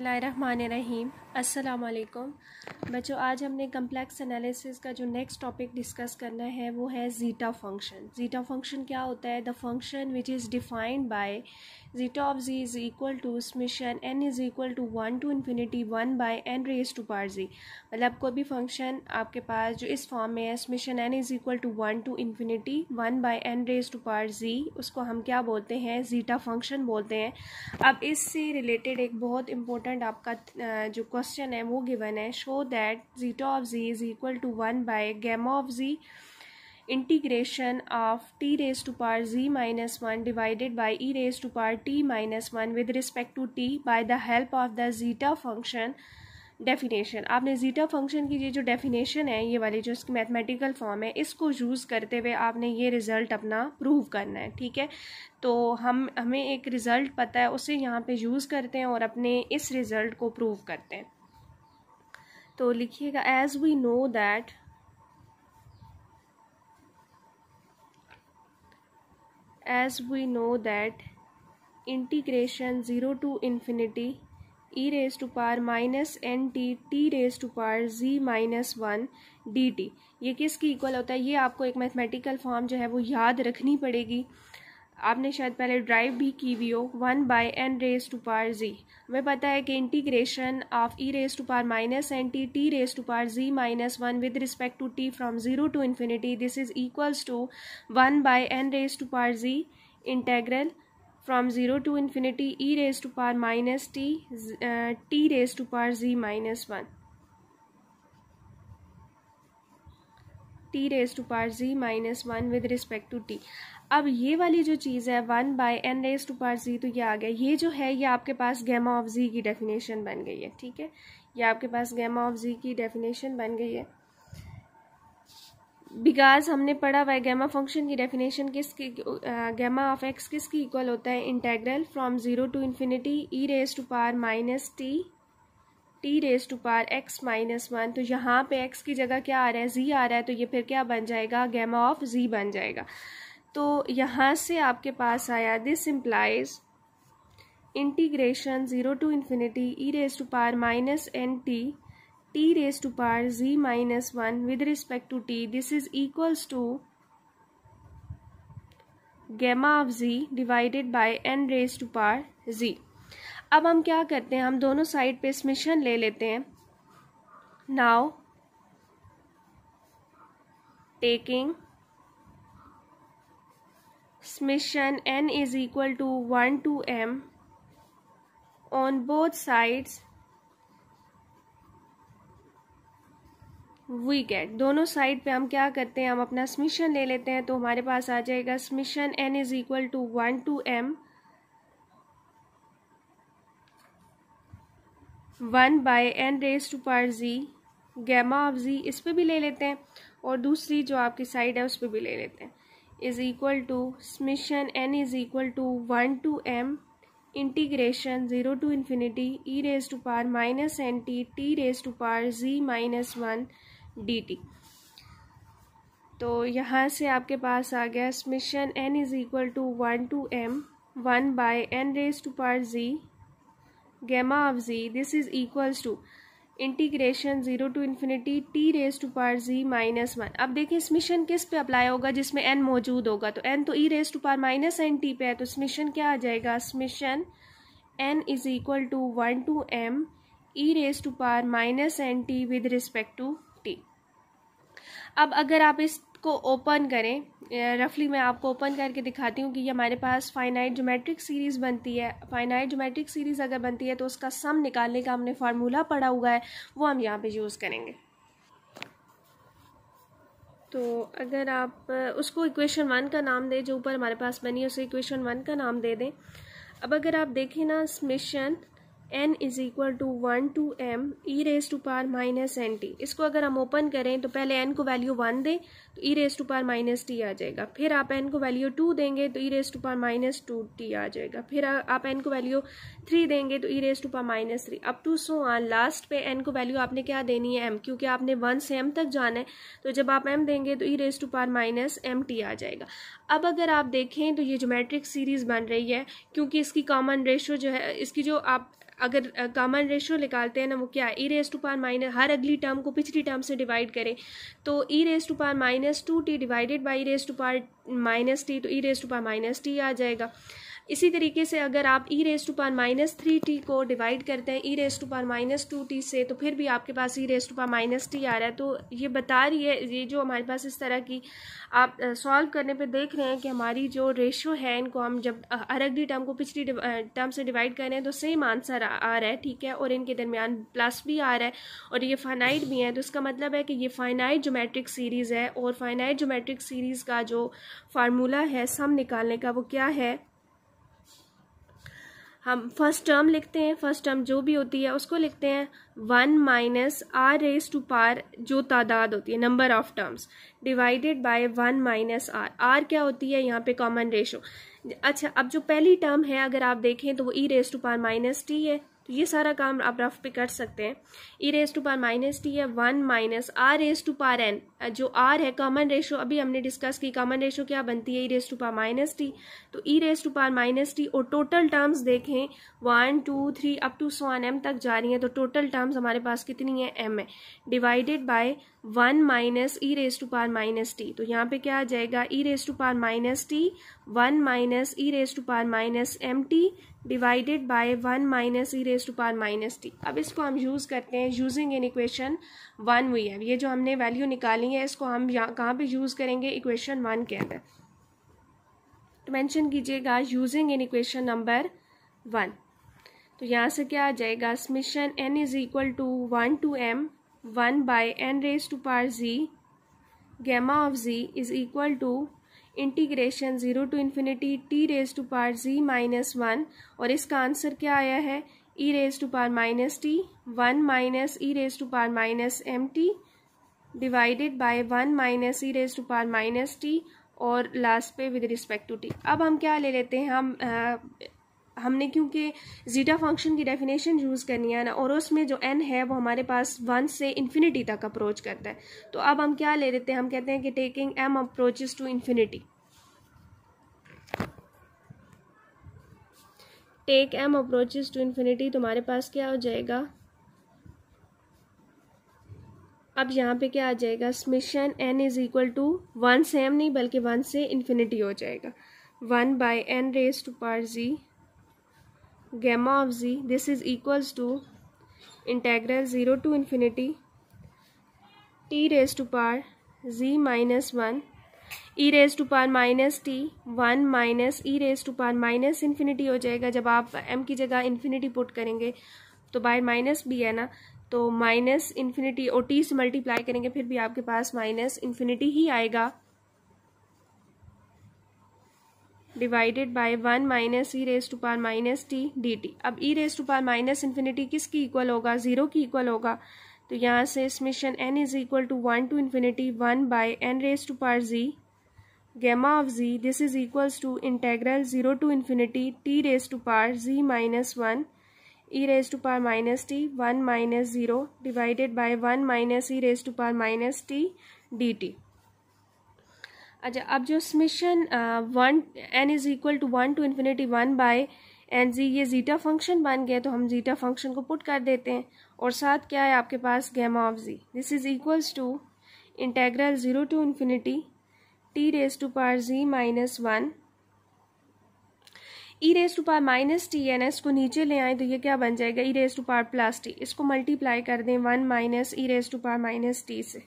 रहीम अस्सलाम वालेकुम बच्चों आज हमने कम्प्लेक्स एनालिसिस का जो नेक्स्ट टॉपिक डिस्कस करना है वो है ज़ीटा फंक्शन ज़ीटा फंक्शन क्या होता है the function which is defined by zeta of z is equal to summation n is equal to one to infinity one by n raise to power z मतलब कोई भी function आपके पास जो इस form में है summation n is equal to one to infinity one by n raise to power z उसको हम क्या बोलते हैं जीटा फंक्शन बोलते हैं अब इससे रिलेटेड एक बहुत इंपॉर्टेंट आपका जो क्वेश्चन है वो गिवन है show that zeta of z is equal to one by gamma of z integration of t raise to power z minus one divided by e raise to power t minus one with respect to t by the help of the zeta function definition आपने zeta function की ये जो definition है ये वाली जो इसकी mathematical form है इसको यूज़ करते हुए आपने ये रिज़ल्ट अपना प्रूव करना है ठीक है तो हम हमें एक रिज़ल्ट पता है उसे यहाँ पे यूज़ करते हैं और अपने इस रिज़ल्ट को प्रूव करते हैं तो लिखिएगा as we know that as we know that integration 0 to infinity e raised to power minus n t t raised to power z minus 1 d t ये किसकी इक्वल होता है ये आपको एक मैथमेटिकल फॉर्म जो है वो याद रखनी पड़ेगी आपने शायद पहले ड्राइव भी की हुई हो one by n raise to power z हमें पता है कि integration of e raise to power minus n t t raise to power z minus one with respect to t from zero to infinity this is equals to one by n raise to power z integral from zero to infinity e raise to power minus t t raise to power z minus one t raise to power z minus one with respect to t अब ये वाली जो चीज़ है one by n raise to power z तो ये आ गया ये जो है ये आपके पास गैमा ऑफ जी की डेफिनेशन बन गई है ठीक है ये आपके पास गैमा ऑफ जी की डेफिनेशन बन गई है बिकॉज हमने पढ़ा हुआ है गैमा फंक्शन की डेफिनेशन किस की गैमा ऑफ एक्स किस की इक्वल होता है integral from zero to infinity e raise to power minus t t raise to power x minus one तो यहाँ पे एक्स की जगह क्या आ रहा है जी आ रहा है तो ये फिर क्या बन जाएगा गैमा ऑफ जी बन जाएगा तो यहाँ से आपके पास आया this implies integration zero to infinity e raise to power minus n t t raise to power z minus one with respect to t this is equals to gamma of z divided by n raise to power z अब हम क्या करते हैं हम दोनों side पे स्मिशन ले लेते हैं now taking transmission n is equal to 1 to m on both sides we get दोनों साइड पे हम क्या करते हैं हम अपना स्मिशन ले लेते हैं तो हमारे पास आ जाएगा summation n is equal to one to m one by n raise to power z gamma of z इस पर भी ले लेते हैं और दूसरी जो आपकी साइड है उस पर भी ले लेते हैं is equal to summation n is equal to one to m integration zero to infinity e raise to power minus n t t raise to power z minus one d t तो यहाँ से आपके पास आ गया summation n is equal to one to m one by n raise to power z gamma of z this is equals to integration zero to infinity t raise to power z minus one अब देखिए स्मिशन किस पे apply होगा जिसमें N मौजूद होगा तो n तो e raise to power minus n t पे है तो स्मिशन क्या आ जाएगा summation n is equal to one to m e raise to power minus n t with respect to t अब अगर आप इस इसको ओपन करें रफली मैं आपको ओपन करके दिखाती हूँ कि ये हमारे पास फाइनाइट जोमेट्रिक सीरीज़ बनती है फाइनाइट जोमेट्रिक सीरीज़ अगर बनती है तो उसका सम निकालने का हमने फार्मूला पड़ा हुआ है वो हम यहाँ पे यूज़ करेंगे तो अगर आप उसको इक्वेशन वन का नाम दें जो ऊपर हमारे पास बनी है उसे इक्वेशन वन का नाम दे दें अब अगर आप देखें ना summation n is equal to one to m e raise to power minus n t इसको अगर हम ओपन करें तो पहले एन को वैल्यू वन दें तो e raise to power minus t आ जाएगा फिर आप एन को वैल्यू टू देंगे तो e raise to power minus two t आ जाएगा फिर आप एन को वैल्यू थ्री देंगे तो e raise to power minus three up to so on last पे एन को वैल्यू आपने क्या देनी है एम क्योंकि आपने वन से एम तक जाना है तो जब आप एम देंगे तो e raise to power minus m t आ जाएगा अब अगर आप देखें तो ये जोमेट्रिक सीरीज़ बन रही है क्योंकि इसकी कॉमन रेशो जो है इसकी जो आप अगर कामन रेशियो निकालते हैं ना वो क्या है e raise to power minus हर अगली टर्म को पिछली टर्म से डिवाइड करें तो e raise to power minus two t divided by e raise to power minus t तो e raise to power minus t आ जाएगा इसी तरीके से अगर आप e raise to power minus three t को डिवाइड करते हैं e raise to power minus two t से तो फिर भी आपके पास e raise to power minus t आ रहा है तो ये बता रही है ये जो हमारे पास इस तरह की आप सॉल्व करने पे देख रहे हैं कि हमारी जो रेशो है इनको हम जब अरग डी टर्म को पिछली टर्म से डिवाइड कर रहे हैं तो सेम आंसर आ रहा है ठीक है और इनके दरमियान प्लस भी आ रहा है और ये फाइनाइट भी है तो इसका मतलब है कि ये फाइनाइट जोमेट्रिक सीरीज़ है और फाइनाइट जोमेट्रिक सीरीज़ का जो फार्मूला है सम निकालने का वो क्या है हम फर्स्ट टर्म लिखते हैं फर्स्ट टर्म जो भी होती है उसको लिखते हैं one minus r raise to power जो तादाद होती है number of terms divided by one minus r r क्या होती है यहाँ पे कॉमन रेशो अच्छा अब जो पहली टर्म है अगर आप देखें तो वो e raise to power minus t है तो ये सारा काम आप रफ पे कर सकते हैं e raise to power minus t है one minus r raise to power n जो आर है कॉमन रेशो अभी हमने डिस्कस की कॉमन रेशो क्या बनती है e raise to power minus t तो e raise to power minus t और टोटल टर्म्स देखें one two three up to so n m तक जा रही हैं तो टोटल टर्म्स हमारे पास कितनी है एम है divided by one minus e raise to power minus t तो यहाँ पे क्या आ जाएगा e raise to power minus t one minus e raise to power minus m t divided by one minus e raise to power minus t अब इसको हम use करते हैं यूजिंग इन इक्वेशन वन हुई है ये जो हमने वैल्यू निकाली है इसको हम यहाँ कहाँ पर यूज़ करेंगे इक्वेशन वन के अंदर तो मैंशन कीजिएगा using in equation number one तो यहाँ से क्या आ जाएगा summation n is equal to one to m one by n raise to power z gamma of z is equal to integration zero to infinity t raise to power z minus one और इसका answer क्या आया है e raise to power minus t one minus e raise to power minus m t divided by one minus e raise to power minus t और last पे with respect to t अब हम क्या ले लेते हैं हम हमने क्योंकि जीटा फंक्शन की डेफिनेशन यूज़ करनी है ना और उसमें जो एन है वो हमारे पास वन से इन्फिनिटी तक अप्रोच करता है तो अब हम क्या ले लेते हैं हम कहते हैं कि taking m approaches to infinity take m approaches to infinity तुम्हारे पास क्या हो जाएगा अब यहाँ पे क्या आ जाएगा summation n is equal to one से एम नहीं बल्कि वन से इन्फिनिटी हो जाएगा one by n raise to power z gamma of z this is equals to integral zero to infinity t raise to power z minus one e raise to power minus t one minus e raise to power minus infinity हो जाएगा जब आप M की जगह infinity put करेंगे तो bye minus भी है ना तो माइनस इन्फिनिटी और टी से मल्टीप्लाई करेंगे फिर भी आपके पास माइनस इन्फिनिटी ही आएगा divided by one minus e raise to power minus t d t अब e raise to power minus infinity किसकी इक्वल होगा जीरो की इक्वल होगा तो यहाँ से summation n is equal to one to infinity one by n raise to power z gamma of z this is equal to integral zero to infinity t raise to power z minus one e raise to power minus t one minus zero divided by one minus e raise to power minus t d t अच्छा अब जो summation one n is equal to one to infinity one by n z ये zeta function बन गया तो हम zeta function को put कर देते हैं और साथ क्या है आपके पास gamma of z this is equals to integral zero to infinity t raise to power z minus one e raise to power minus t एन एस को नीचे ले आए तो ये क्या बन जाएगा e raise to power plus t इसको मल्टीप्लाई कर दें one minus e raise to power minus t से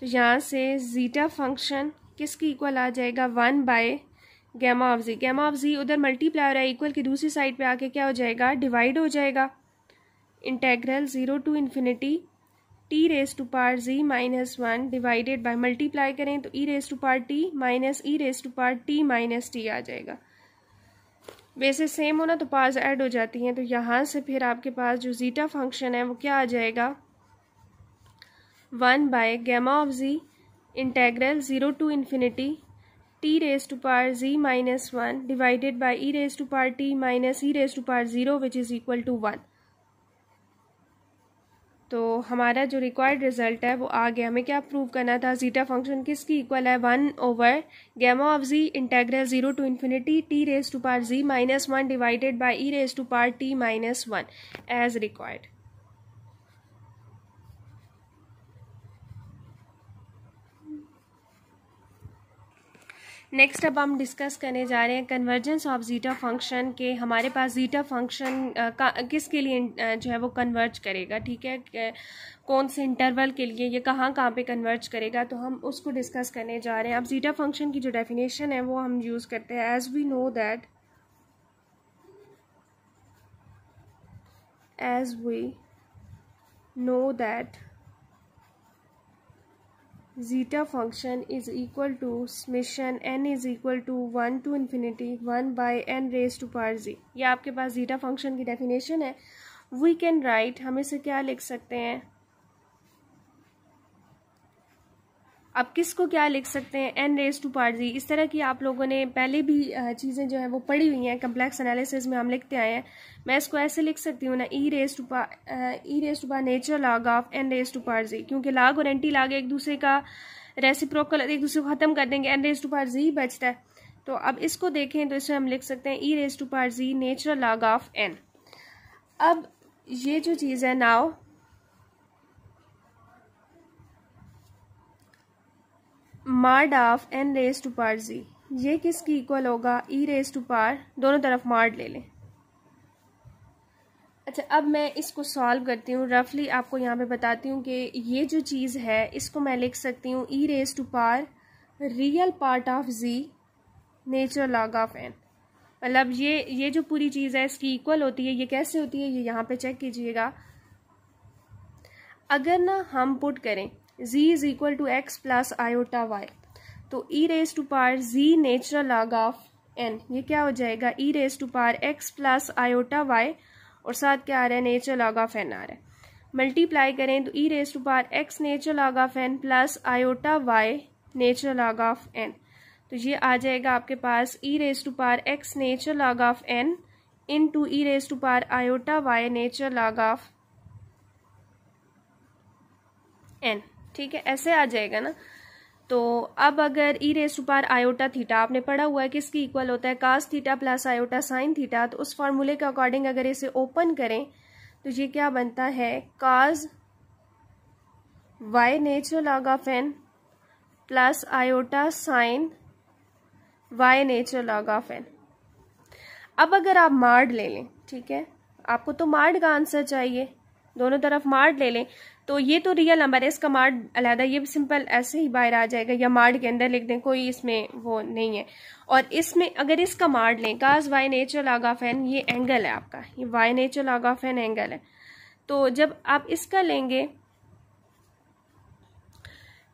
तो यहाँ से ज़ीटा फंक्शन किसकी इक्वल आ जाएगा one by gamma of z gamma of z उधर मल्टीप्लाई हो रहा है इक्वल की दूसरी साइड पे आके क्या हो जाएगा डिवाइड हो जाएगा integral zero to infinity t raise to power z minus one divided by multiply करें तो e raise to power t minus e raise to power t minus t आ जाएगा वैसे सेम होना तो पार्स ऐड हो जाती हैं तो यहाँ से फिर आपके पास जो जीटा फंक्शन है वो क्या आ जाएगा one by gamma of z integral zero to infinity t raise to power z minus one divided by e raise to power t minus e raise to power zero which is equal to one तो हमारा जो required result है वो आ गया हमें क्या prove करना था जीटा फंक्शन किसकी इक्वल है one over gamma of z integral zero to infinity t raise to power z minus one divided by e raise to power t minus one as required next अब हम discuss करने जा रहे हैं convergence of zeta function के हमारे पास zeta function किसके लिए जो है वो कन्वर्ज करेगा ठीक है कौन से इंटरवल के लिए ये कहाँ कहाँ पे कन्वर्ज करेगा तो हम उसको डिस्कस करने जा रहे हैं अब ज़ीटा फंक्शन की जो डेफिनेशन है वो हम यूज़ करते हैं as we know that as we know that zeta function is equal to summation n is equal to one to infinity one by n raise to power z ये आपके पास जीटा फंक्शन की definition है we can write हम इसे क्या लिख सकते हैं आप किसको क्या लिख सकते हैं n raise to power z इस तरह की आप लोगों ने पहले भी चीज़ें जो हैं वो पढ़ी हुई हैं कम्प्लेक्स एनालिसिस में हम लिखते आए हैं मैं इसको ऐसे लिख सकती हूँ ना e raise to power e raise to power natural log of n raise to power z क्योंकि लाग और एंटी लाग एक दूसरे का रेसिप्रोकल एक दूसरे को ख़त्म कर देंगे n raise to power z बचता है तो अब इसको देखें तो इसमें हम लिख सकते हैं e raise to power z natural log of n अब ये जो चीज़ है now mod of n raise to power z ये किसकी इक्वल होगा ई रेस टू पार दोनों तरफ मार्ड ले लें अच्छा अब मैं इसको सॉल्व करती हूँ रफली आपको यहाँ पे बताती हूँ कि ये जो चीज़ है इसको मैं लिख सकती हूँ e raise to power real part of z natural log of n मतलब ये ये जो पूरी चीज़ है इसकी इक्वल होती है ये कैसे होती है ये यहाँ पे चेक कीजिएगा अगर ना हम पुट करें z is equal to x plus iota y तो e raise to power z natural log of n ये क्या हो जाएगा e raise to power x plus iota y और साथ क्या आ रहा है नेचुरल लॉग ऑफ एन आ रहा है मल्टीप्लाई करें तो e raise to power x natural log of n plus iota y natural log of n तो ये आ जाएगा आपके पास e raise to power x natural log of n into e raise to power iota y natural log of n ठीक है ऐसे आ जाएगा ना तो अब अगर e raise to power iota theta आपने पढ़ा हुआ है किसकी इक्वल होता है cos theta plus iota sine theta तो उस फार्मूले के अकॉर्डिंग अगर इसे ओपन करें तो ये क्या बनता है cos y natural of n plus iota sine y natural of n अब अगर आप मार्ड ले लें ठीक है आपको तो मार्ड का आंसर चाहिए दोनों तरफ मार्ड ले लें तो ये तो रियल नंबर है इसका मार्ड अलहदा ये भी सिंपल ऐसे ही बाहर आ जाएगा या मार्ड के अंदर लिख दें कोई इसमें वो नहीं है और इसमें अगर इसका मार्ड लें काज वाई नेचुर आगा फैन ये एंगल है आपका ये वाई नेचुर आगा फैन एंगल है तो जब आप इसका लेंगे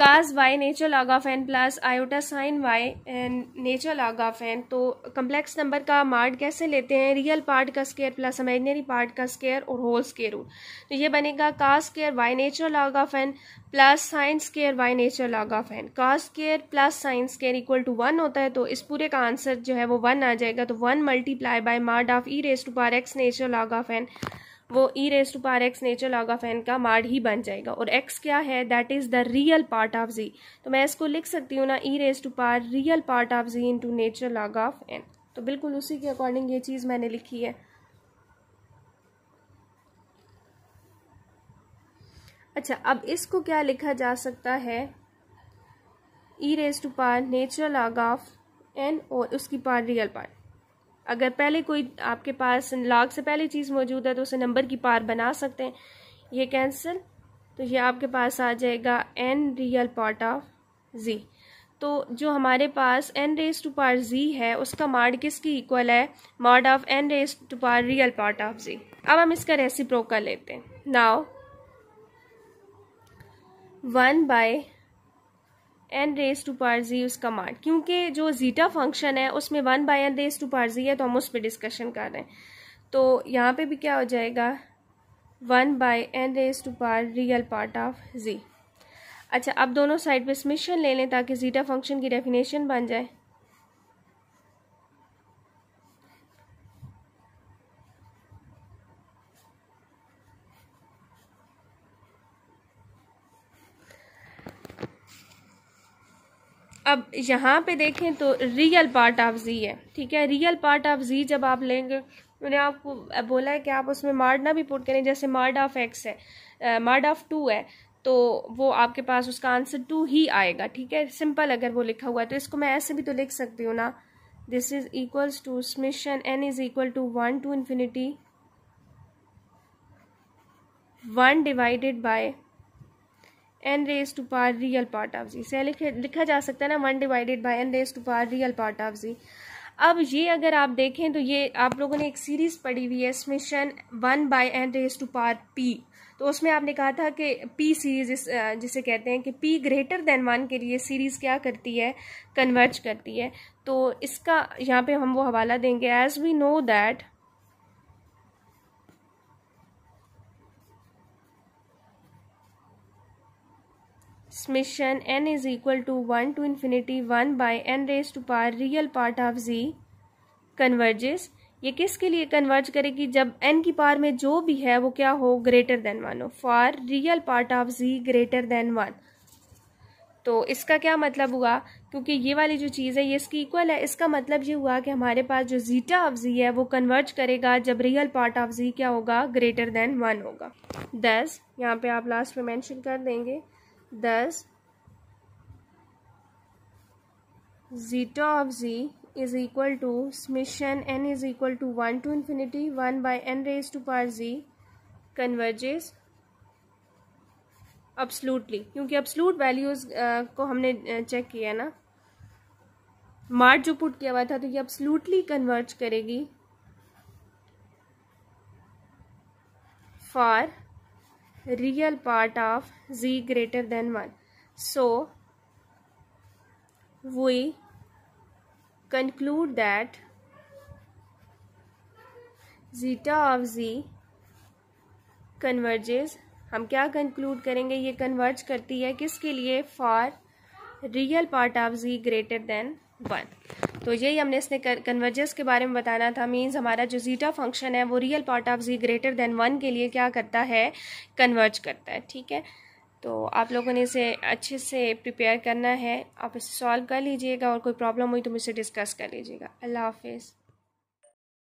cos y log of n plus iota sine y log of n तो कम्प्लेक्स नंबर का मार्ट कैसे लेते हैं रियल पार्ट का स्केयर प्लस इमेजनरी पार्ट का स्केयर और होल स्केयर रूट तो ये बनेगा cos square y log of n plus sine square y log of n cos square plus sine square equal to one होता है तो इस पूरे का आंसर जो है वो वन आ जाएगा तो one multiply by mod of e raise to power x log of n वो e raise to power x nature log of n का मार्ड ही बन जाएगा और एक्स क्या है that is the real part of z तो मैं इसको लिख सकती हूँ ना e raise to power real part of z to nature log of n तो बिल्कुल उसी के अकॉर्डिंग ये चीज़ मैंने लिखी है अच्छा अब इसको क्या लिखा जा सकता है e raise to power natural log of n और उसकी पार रियल पार्ट अगर पहले कोई आपके पास लाख से पहले चीज़ मौजूद है तो उसे नंबर की पार बना सकते हैं ये कैंसिल तो ये आपके पास आ जाएगा n real part of z तो जो हमारे पास n raise to power z है उसका मार्ड किसकी इक्वल है mod of n raise to power real part of z अब हम इसका रेसिप्रोकल लेते हैं now one by n raise to z उसका मान क्योंकि जो जीटा फंक्शन है उसमें one by n raise to z है तो हम उस पर डिस्कशन कर रहे हैं तो यहाँ पे भी क्या हो जाएगा one by n raise to power real part of z अच्छा अब दोनों साइड पे स्मिशन ले लें ताकि जीटा फंक्शन की डेफिनेशन बन जाए अब यहाँ पे देखें तो रियल पार्ट ऑफ जी है ठीक है रियल पार्ट ऑफ जी जब आप लेंगे उन्हें आपको बोला है कि आप उसमें मार्ड ना भी पुट करें जैसे मार्ड ऑफ एक्स है मार्ड ऑफ टू है तो वो आपके पास उसका आंसर टू ही आएगा ठीक है सिंपल अगर वो लिखा हुआ है तो इसको मैं ऐसे भी तो लिख सकती हूँ ना this is equals to summation n is equal to one to infinity one divided by n raise to power real part of z से लिखा जा सकता है ना one divided by n raise to power real part of z अब ये अगर आप देखें तो ये आप लोगों ने एक सीरीज़ पढ़ी हुई है summation one by n raise to power p तो उसमें आपने कहा था कि पी सीरीज जिसे कहते हैं कि पी ग्रेटर देन वन के लिए सीरीज़ क्या करती है कन्वर्ज करती है तो इसका यहाँ पे हम वो हवाला देंगे as we know that summation n is equal to 1 to infinity 1 by n raised to power real part of z converges ये किसके लिए कन्वर्ज करेगी जब n की पावर में जो भी है वो क्या हो ग्रेटर देन वन हो for real part of z greater than one तो इसका क्या मतलब हुआ क्योंकि ये वाली जो चीज़ है ये इसकी इक्वल है इसका मतलब ये हुआ कि हमारे पास जो जीटा ऑफ जी है वो कन्वर्ज करेगा जब रियल पार्ट ऑफ जी क्या होगा ग्रेटर देन वन होगा दस यहाँ पे आप लास्ट में मेंशन कर देंगे Thus, zeta of z is equal to summation n is equal to 1 to infinity 1 by n raised to power z converges absolutely क्योंकि absolute values uh, को हमने चेक किया ना मार्ट जो पुट किया हुआ था तो ये absolutely कन्वर्ज करेगी for real part of z greater than 1 so we conclude that zeta of z converges हम क्या कंक्लूड करेंगे ये कन्वर्ज करती है किसके लिए for real part of z greater than one तो यही हमने इसने कन्वर्जेंस के बारे में बताना था मीन्स हमारा जो जीटा फंक्शन है वो real part of z greater than one के लिए क्या करता है कन्वर्ज करता है ठीक है तो आप लोगों ने इसे अच्छे से प्रिपेयर करना है आप इसे सॉल्व कर लीजिएगा और कोई प्रॉब्लम हुई तो मुझसे डिस्कस कर लीजिएगा अल्लाह हाफिज़